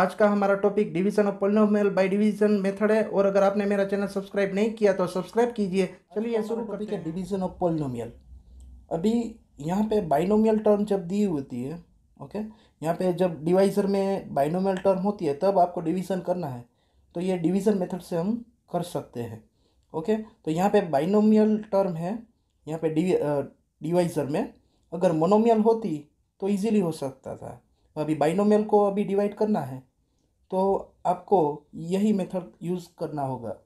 आज का हमारा topic division of polynomial by division method है और अगर आपने मेरा चैनल सब्सक्राइब नहीं किया तो सब्सक्राइब कीजिए चलिए शुरू करते हैं डिवीजन ऑफ पोलिनोमियल अभी यहाँ पे बाइनोमियल टर्म जब दी होती है ओके यहाँ पे जब डिवाइजर में बाइनोमियल टर्म होती है तब आपको डिवीजन करना है तो ये डिवीजन मेथड से हम कर सकते हैं ओके तो यहाँ पे बाइनोमियल टर्म है यहाँ पे डिवाइजर में अगर मोनोमियल होती तो ईजिली हो सकता था तो अभी बाइनोमियल को अभी डिवाइड करना है तो आपको यही मेथड यूज़ करना होगा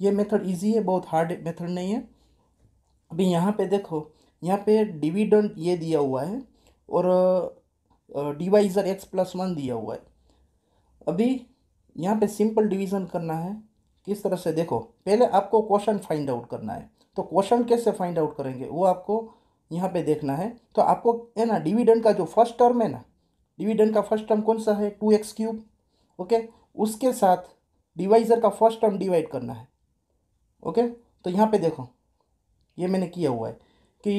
ये मेथड इजी है बहुत हार्ड मेथड नहीं है अभी यहाँ पे देखो यहाँ पे डिविडेंड ये दिया हुआ है और डिवाइज़र एक्स प्लस वन दिया हुआ है अभी यहाँ पे सिंपल डिवीज़न करना है किस तरह से देखो पहले आपको क्वेश्चन फाइंड आउट करना है तो क्वेश्चन कैसे फाइंड आउट करेंगे वो आपको यहाँ पे देखना है तो आपको है ना डिविडेंड का जो फर्स्ट टर्म है ना डिविडेंड का फर्स्ट टर्म कौन सा है टू एक्स क्यूब ओके उसके साथ डिवाइजर का फर्स्ट टर्म डिवाइड करना है ओके तो यहाँ पे देखो ये मैंने किया हुआ है कि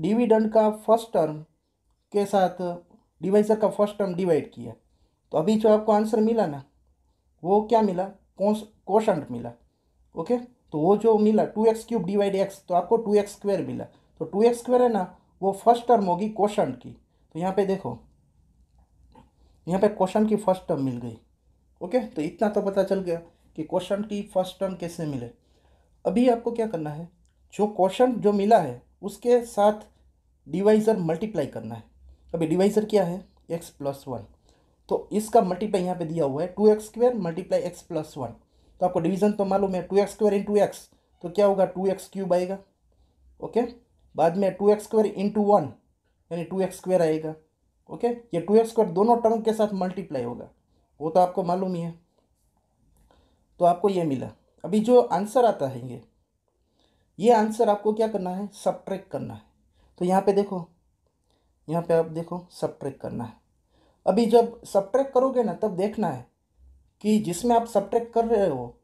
डिविडेंड का फर्स्ट टर्म के साथ डिवाइजर का फर्स्ट टर्म डिवाइड किया तो अभी जो आपको आंसर मिला ना वो क्या मिला कोस कोशंट मिला ओके तो वो जो मिला two x cube divide x तो आपको टू एक्स स्क्वायर मिला तो टू एक्स स्क्वायर है ना वो फर्स्ट टर्म होगी कोशंट की तो यहाँ पे देखो यहाँ पे क्वेश्चन की फर्स्ट टर्म मिल गई ओके तो इतना तो पता चल गया कि क्वेश्चन की फर्स्ट टर्म कैसे मिले अभी आपको क्या करना है जो क्वेश्चन जो मिला है उसके साथ डिवाइज़र मल्टीप्लाई करना है अभी डिवाइज़र क्या है एक्स प्लस वन तो इसका मल्टीप्लाई यहाँ पे दिया हुआ है two x square multiply x plus one तो आपको डिवीज़न तो मालूम है two x square into x तो क्या होगा टू एक्स क्यूब आएगा ओके बाद में two x square into one यानी टू एक्स स्क्वेयर आएगा ओके ये टू एक्स स्क्वायर दोनों टर्म के साथ मल्टीप्लाई होगा वो तो आपको मालूम ही है तो आपको ये मिला अभी जो आंसर आता है ये ये आंसर आपको क्या करना है ट्रैक करना है तो यहाँ पे देखो यहाँ पे आप देखो सब्ट्रैक्ट करना है अभी जब ट्रैक करोगे ना तब देखना है कि जिसमें आप ट्रैक कर रहे हो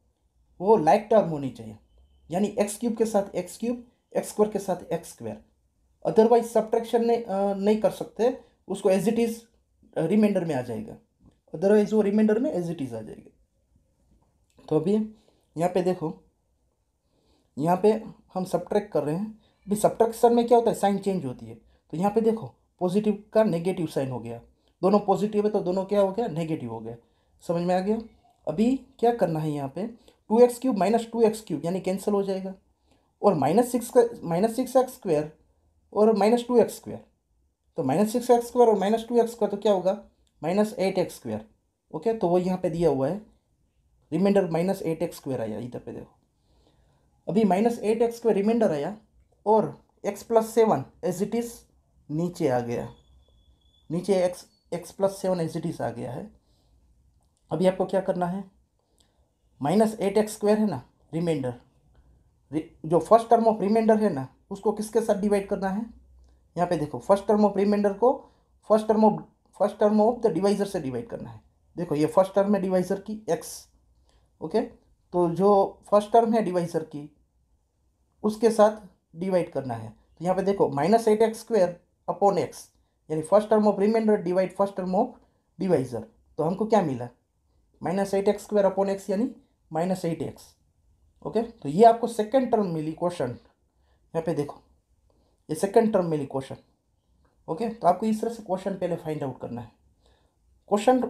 वो लाइक टर्म होनी चाहिए यानी एक्स क्यूब के साथ एक्स क्यूब एक्स स्क्वायर के साथ एक्स स्क्वायर अदरवाइज सब नहीं नहीं कर सकते उसको एज इट इज़ रिमाइंडर में आ जाएगा अदरवाइज वो रिमाइंडर में एज इट इज़ आ जाएगा तो अभी यहाँ पे देखो यहाँ पे हम सब्ट्रैक्ट कर रहे हैं अभी सब्ट्रैक्शन में क्या होता है साइन चेंज होती है तो यहाँ पे देखो पॉजिटिव का नेगेटिव साइन हो गया दोनों पॉजिटिव है तो दोनों क्या हो गया नेगेटिव हो गया समझ में आ गया अभी क्या करना है यहाँ पे two x cube minus two x cube यानी कैंसिल हो जाएगा और माइनस सिक्स का माइनस सिक्स एक्स स्क्वायर और माइनस टू एक्स स्क्वायर तो माइनस सिक्स एक्स स्क्वायर और माइनस टू एक्स स्क्वायर तो क्या होगा minus eight x square okay तो वो यहाँ पे दिया हुआ है reminder minus eight x square आया इधर पे देखो अभी minus eight x square reminder आया और x plus seven as it is नीचे आ गया नीचे x x plus seven as it is आ गया है अभी आपको क्या करना है माइनस एट एक्स स्क्वायर है ना रिमाइंडर जो फर्स्ट टर्म ऑफ रिमाइंडर है ना उसको किसके साथ डिवाइड करना है यहाँ पे देखो फर्स्ट टर्म ऑफ रिमाइंडर को first term of first term of the divisor से डिवाइड करना है देखो ये फर्स्ट टर्म है डिवाइजर की एक्स ओके तो जो फर्स्ट टर्म है डिवाइजर की उसके साथ डिवाइड करना है तो यहाँ पे देखो minus eight x square upon x यानी first term of reminder divide first term of divisor तो हमको क्या मिला minus eight x square upon x यानी माइनस एट एक्स ओके तो ये आपको सेकेंड टर्म मिली क्वेश्चन यहाँ पे देखो ये सेकेंड टर्म में लिए क्वेश्चन ओके तो आपको इस तरह से क्वेश्चन पहले फाइंड आउट करना है क्वेश्चन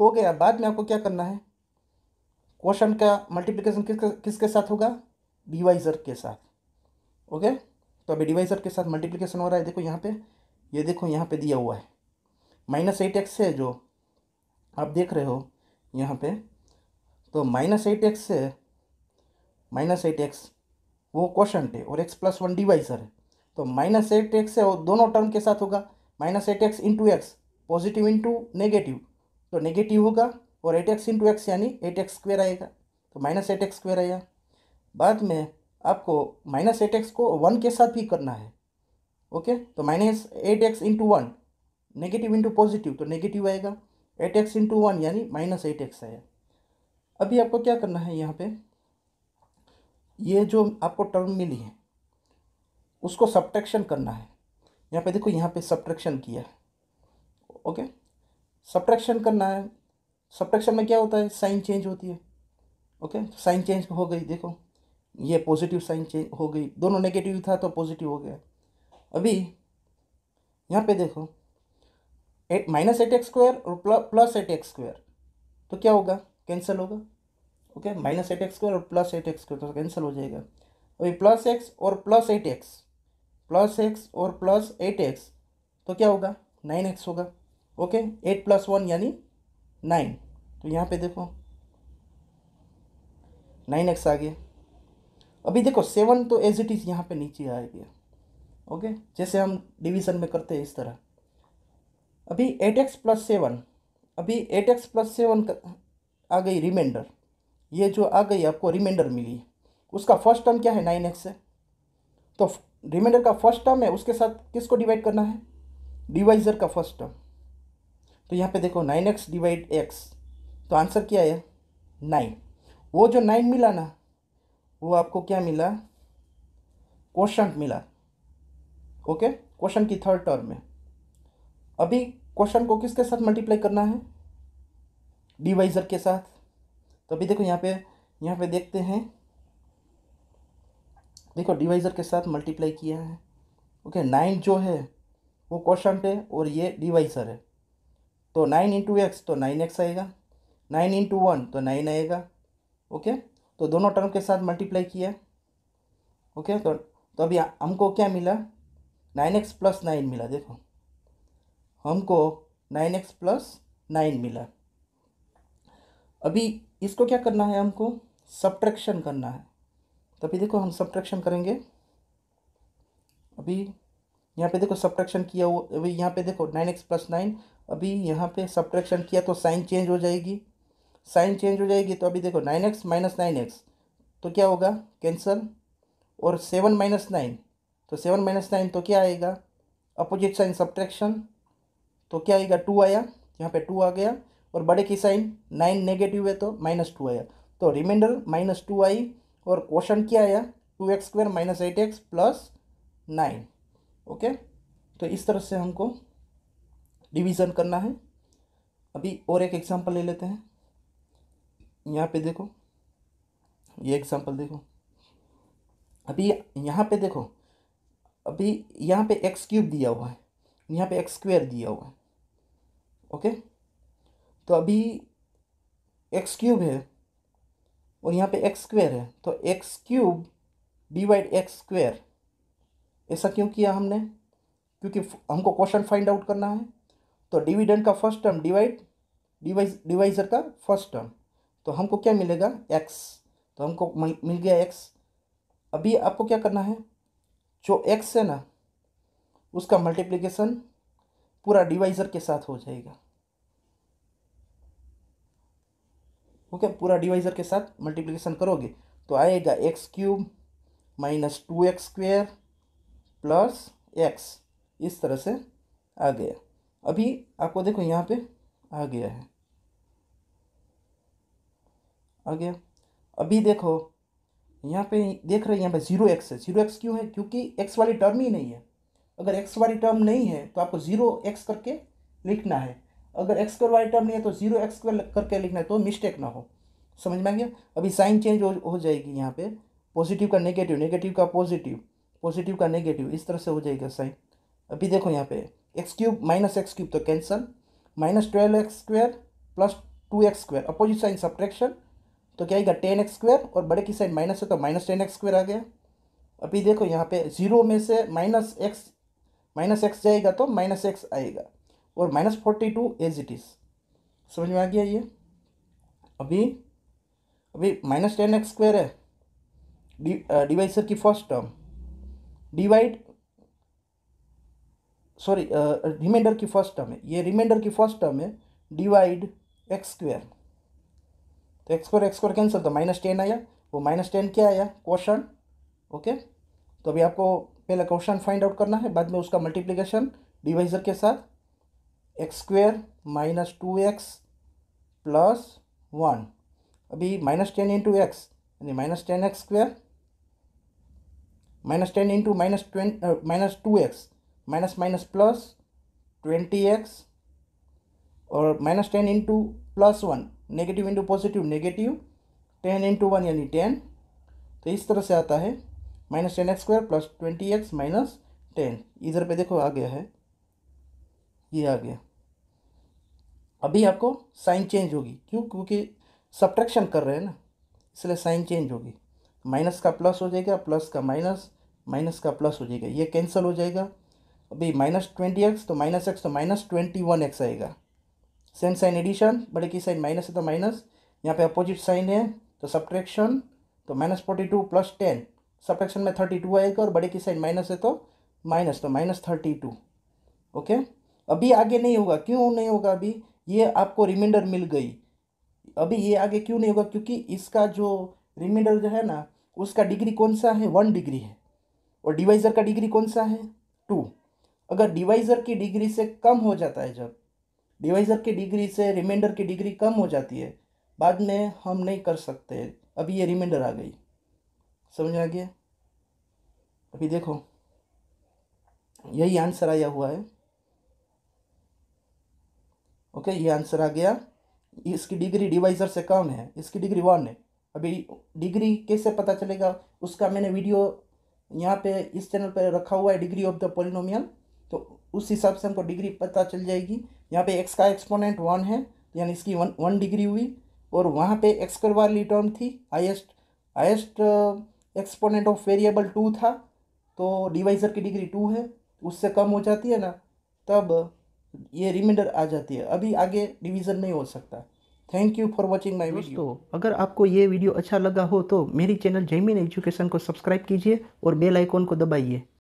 हो गया बाद में आपको क्या करना है क्वेश्चन का मल्टीप्लिकेशन किसके किसके साथ होगा डिवाइज़र के साथ ओके तो अभी डिवाइज़र के साथ मल्टीप्लिकेशन हो रहा है देखो यहाँ पे ये यह देखो यहाँ पे दिया हुआ है माइनस एट एक्स है जो आप देख रहे हो यहाँ पे तो माइनस एट एक्स है माइनस एट एक्स वो क्वेश्चन है और एक्स प्लस वन डिवाइज़र है तो माइनस एट एक्स है वो दोनों टर्म के साथ होगा minus eight x into x positive into negative तो नेगेटिव होगा और एट एक्स इंटू एक्स यानी एट एक्स स्क्वेयर आएगा तो माइनस एट एक्स स्क्वेयर आया बाद में आपको माइनस एट एक्स को वन के साथ भी करना है ओके तो minus eight x into one negative into positive तो नेगेटिव आएगा एट एक्स इंटू वन यानी माइनस एट एक्स आया अभी आपको क्या करना है यहाँ पे ये जो आपको टर्म मिली है उसको सब्ट्रैक्शन करना है यहाँ पे देखो यहाँ पे सब्ट्रैक्शन किया है ओके सब्ट्रैक्शन करना है सब्ट्रैक्शन में क्या होता है साइन चेंज होती है ओके साइन चेंज हो गई देखो ये पॉजिटिव साइन चेंज हो गई दोनों नेगेटिव था तो पॉजिटिव हो गया अभी यहाँ पे देखो eight minus eight x square और प्लस एट एक्स स्क्वायर तो क्या होगा कैंसिल होगा okay minus eight x square और प्लस एट एक्स स्क्वायर तो कैंसिल हो जाएगा अभी प्लस एक्स और plus eight x plus x और प्लस एट एक्स तो क्या होगा नाइन एक्स होगा ओके एट प्लस वन यानी नाइन तो यहाँ पे देखो नाइन एक्स आ गया अभी देखो सेवन तो एज इट इज़ यहाँ पे नीचे आ गया ओके जैसे हम डिवीज़न में करते हैं इस तरह अभी एट एक्स प्लस सेवन अभी एट एक्स प्लस सेवन आ गई रिमाइंडर ये जो आ गई आपको रिमाइंडर मिली उसका फर्स्ट टर्म क्या है नाइन एक्स है तो रिमाइंडर का फर्स्ट टर्म है उसके साथ किसको डिवाइड करना है डिवाइजर का फर्स्ट टर्म तो यहाँ पे देखो नाइन एक्स डिवाइड एक्स तो आंसर क्या है नाइन वो जो नाइन मिला ना वो आपको क्या मिला क्वेश्चन मिला ओके क्वेश्चन की थर्ड टर्म में अभी क्वेश्चन को किसके साथ मल्टीप्लाई करना है डिवाइजर के साथ तो अभी देखो यहाँ पे यहाँ पे देखते हैं देखो डिवाइज़र के साथ मल्टीप्लाई किया है ओके नाइन जो है वो क्वेश्चन है और ये डिवाइज़र है तो नाइन इंटू एक्स तो नाइन एक्स आएगा नाइन इंटू वन तो नाइन आएगा ओके तो दोनों टर्म के साथ मल्टीप्लाई किया ओके तो तो अभी हमको क्या मिला नाइन एक्स प्लस नाइन मिला देखो हमको नाइन एक्स प्लस नाइन मिला अभी इसको क्या करना है हमको सब्ट्रैक्शन करना है तभी देखो हम सब्ट्रैक्शन करेंगे अभी यहाँ पे देखो सब्ट्रैक्शन किया हुआ अभी यहाँ पे देखो नाइन एक्स प्लस नाइन अभी यहाँ पे सब्ट्रैक्शन किया तो साइन चेंज हो जाएगी साइन चेंज हो जाएगी तो अभी देखो nine x minus nine x तो क्या होगा कैंसल और सेवन माइनस नाइन तो सेवन माइनस नाइन तो क्या आएगा अपोजिट साइन सब्ट्रैक्शन तो क्या आएगा टू आया यहाँ पे टू आ गया और बड़े की साइन नाइन नेगेटिव है तो माइनस टू आया तो रिमाइंडर माइनस टू आई और क्वेश्चन क्या आया two x square minus eight x plus nine okay तो इस तरह से हमको डिवीज़न करना है अभी और एक एग्जांपल ले लेते हैं यहाँ पे देखो ये एग्जांपल देखो अभी यहाँ पे देखो अभी यहाँ पे एक्स क्यूब दिया हुआ है यहाँ पे एक्स स्क्वेयर दिया हुआ है ओके तो अभी एक्स क्यूब है और यहाँ पे एक्स स्क्वेयर है तो x cube divide x square ऐसा क्यों किया हमने क्योंकि हमको क्वेश्चन फाइंड आउट करना है तो डिविडेंड का फर्स्ट टर्म डिवाइड डिवाइज डिवाइजर का फर्स्ट टर्म तो हमको क्या मिलेगा एक्स तो हमको मिल गया एक्स अभी आपको क्या करना है जो एक्स है ना उसका मल्टीप्लीकेशन पूरा डिवाइज़र के साथ हो जाएगा ओके पूरा डिवाइजर के साथ मल्टीप्लीकेशन करोगे तो आएगा x cube minus two x square plus x इस तरह से आ गया अभी आपको देखो यहाँ पे आ गया है आ गया अभी देखो यहाँ पे देख रहे हैं यहाँ पे जीरो एक्स है जीरो एक्स क्यों है क्योंकि एक्स वाली टर्म ही नहीं है अगर एक्स वाली टर्म नहीं है तो आपको जीरो एक्स करके लिखना है अगर एक्स स्क्वायर वाई टर्म नहीं है तो जीरो एक्स स्क्वायर करके लिखना है तो मिस्टेक ना हो समझ में आ गया अभी साइन चेंज हो, हो जाएगी यहाँ पे पॉजिटिव का नेगेटिव नेगेटिव का पॉजिटिव पॉजिटिव का नेगेटिव इस तरह से हो जाएगा साइन अभी देखो यहाँ पे x cube minus x cube तो cancel minus twelve x square plus two x square opposite sign subtraction तो क्या आएगा टेन एक्स स्क्वायर और बड़े की साइन माइनस है तो माइनस टेन एक्स स्क्वायर आ गया अभी देखो यहाँ पे जीरो में से माइनस एक्स माइनस एक्स जाएगा तो माइनस एक्स आएगा और minus forty two as it is समझ में आ गया ये अभी अभी माइनस टेन एक्स स्क्वायर है डिवाइसर की first term divide sorry reminder की फर्स्ट टर्म है ये रिमाइंडर की फर्स्ट टर्म है डिवाइड एक्स स्क्वायर तो x square x square cancel तो माइनस टेन आया वो माइनस टेन क्या आया क्वेश्चन ओके तो अभी आपको पहले क्वेश्चन फाइंड आउट करना है बाद में उसका मल्टीप्लिकेशन डिवाइजर के साथ x square minus two x plus one अभी माइनस टेन इंटू एक्स यानी minus ten x square minus ten into minus twenty minus two x minus minus plus twenty x और minus ten into plus one negative into positive negative ten into one यानी ten तो इस तरह से आता है minus ten x square plus twenty x minus ten इधर पे देखो आ गया है ये आ गया अभी आपको साइन चेंज होगी क्यों क्योंकि सब्ट्रैक्शन कर रहे हैं ना इसलिए साइन चेंज होगी माइनस का प्लस हो जाएगा प्लस का माइनस माइनस का प्लस हो जाएगा ये कैंसिल हो जाएगा अभी माइनस ट्वेंटी एक्स तो माइनस एक्स तो माइनस ट्वेंटी वन एक्स आएगा सेम साइन एडिशन बड़े की साइन माइनस है तो माइनस यहाँ पे अपोजिट साइन है तो सब्ट्रैक्शन तो minus forty two plus ten subtraction में थर्टी टू आएगा और बड़े की साइन माइनस है तो माइनस तो माइनस थर्टी टू ओके अभी आगे नहीं होगा क्यों नहीं होगा अभी ये आपको रिमाइंडर मिल गई अभी ये आगे क्यों नहीं होगा क्योंकि इसका जो रिमाइंडर जो है ना उसका डिग्री कौन सा है वन डिग्री है और डिवाइज़र का डिग्री कौन सा है टू अगर डिवाइज़र की डिग्री से कम हो जाता है जब डिवाइज़र की डिग्री से रिमाइंडर की डिग्री कम हो जाती है बाद में हम नहीं कर सकते अभी ये रिमाइंडर आ गई समझ आ गया अभी देखो यही आंसर आया हुआ है ओके ये आंसर आ गया इसकी डिग्री डिवाइजर से कम है इसकी डिग्री वन है अभी डिग्री कैसे पता चलेगा उसका मैंने वीडियो यहाँ पे इस चैनल पे रखा हुआ है डिग्री ऑफ द पोलिनोमियल तो उस हिसाब से हमको डिग्री पता चल जाएगी यहाँ पे एक्स का एक्सपोनेंट वन है यानी इसकी वन वन डिग्री हुई और वहाँ पे एक्स कर वाली टर्म थी highest highest exponent of variable two था तो डिवाइजर की डिग्री टू है उससे कम हो जाती है ना तब ये रिमाइंडर आ जाती है अभी आगे डिवीज़न नहीं हो सकता thank you for watching my video अगर आपको ये वीडियो अच्छा लगा हो तो मेरी चैनल जैमिन एजुकेशन को सब्सक्राइब कीजिए और बेल आइकॉन को दबाइए